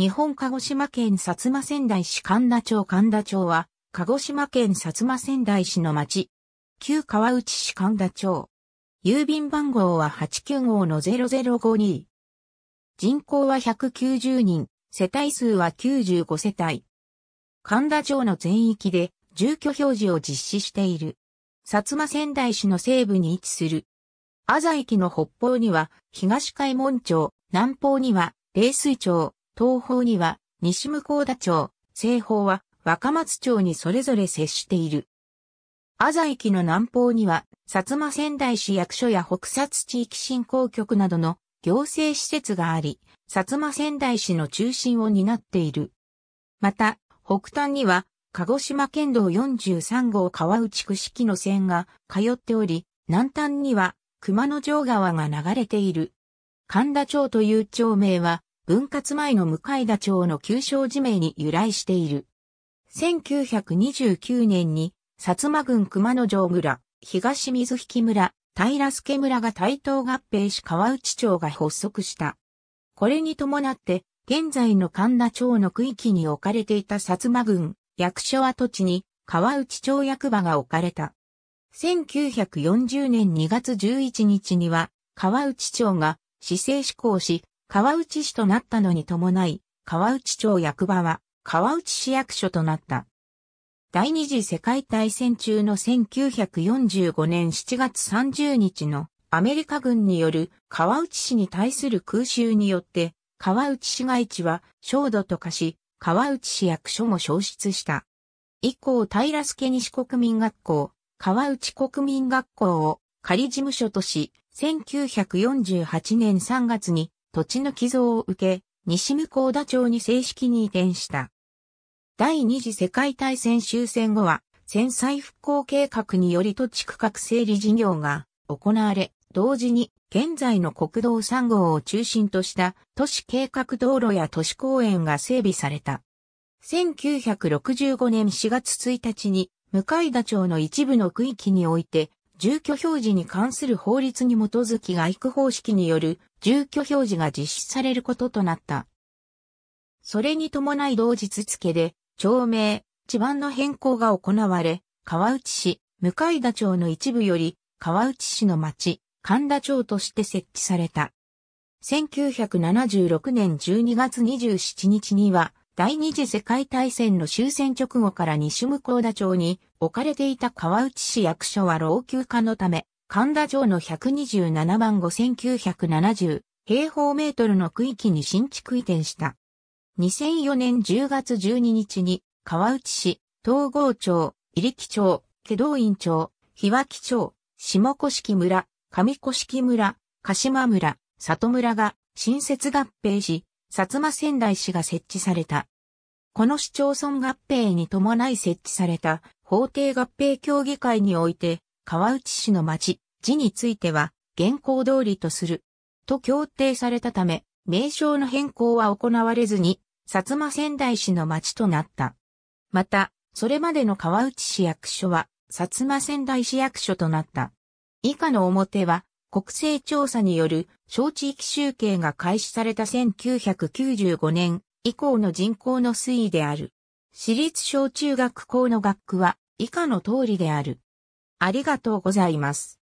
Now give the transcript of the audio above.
日本鹿児島県薩摩仙台市神田町神田町は、鹿児島県薩摩仙台市の町。旧川内市神田町。郵便番号は89 5 0052。人口は190人、世帯数は95世帯。神田町の全域で住居表示を実施している。薩摩仙台市の西部に位置する。阿佐駅の北方には東海門町、南方には冷水町、東方には西向田町、西方は若松町にそれぞれ接している。安佐駅の南方には、薩摩仙台市役所や北薩地域振興局などの行政施設があり、薩摩仙台市の中心を担っている。また、北端には、鹿児島県道43号川内区式の線が通っており、南端には熊野城川が流れている。神田町という町名は、分割前の向田町の旧称地名に由来している。1929年に、薩摩郡熊野城村、東水引村、平助村が対等合併し川内町が発足した。これに伴って、現在の神田町の区域に置かれていた薩摩郡、役所跡地に川内町役場が置かれた。1940年2月11日には、川内町が市政施行し、川内市となったのに伴い、川内町役場は川内市役所となった。第二次世界大戦中の1945年7月30日のアメリカ軍による川内市に対する空襲によって、川内市街地は焦土と化し、川内市役所も消失した。以降、平助西国民学校、川内国民学校を仮事務所とし、1948年3月に土地の寄贈を受け、西向田町に正式に移転した。第二次世界大戦終戦後は、戦災復興計画により土地区画整理事業が行われ、同時に現在の国道3号を中心とした都市計画道路や都市公園が整備された。1965年4月1日に、向田町の一部の区域において、住居表示に関する法律に基づき外区方式による住居表示が実施されることとなった。それに伴い同日付で、町名、地盤の変更が行われ、川内市、向田町の一部より、川内市の町、神田町として設置された。1976年12月27日には、第二次世界大戦の終戦直後から西向田町に置かれていた川内市役所は老朽化のため、神田城の127万5970平方メートルの区域に新築移転した。2004年10月12日に川内市、東郷町、入木町、祁道院町、日脇町、下甑村、上甑村、鹿島村、里村が新設合併し、薩摩仙台市が設置された。この市町村合併に伴い設置された法定合併協議会において、川内市の町、地については、現行通りとする。と協定されたため、名称の変更は行われずに、薩摩仙台市の町となった。また、それまでの川内市役所は、薩摩仙台市役所となった。以下の表は、国勢調査による小地域集計が開始された1995年以降の人口の推移である。私立小中学校の学区は以下の通りである。ありがとうございます。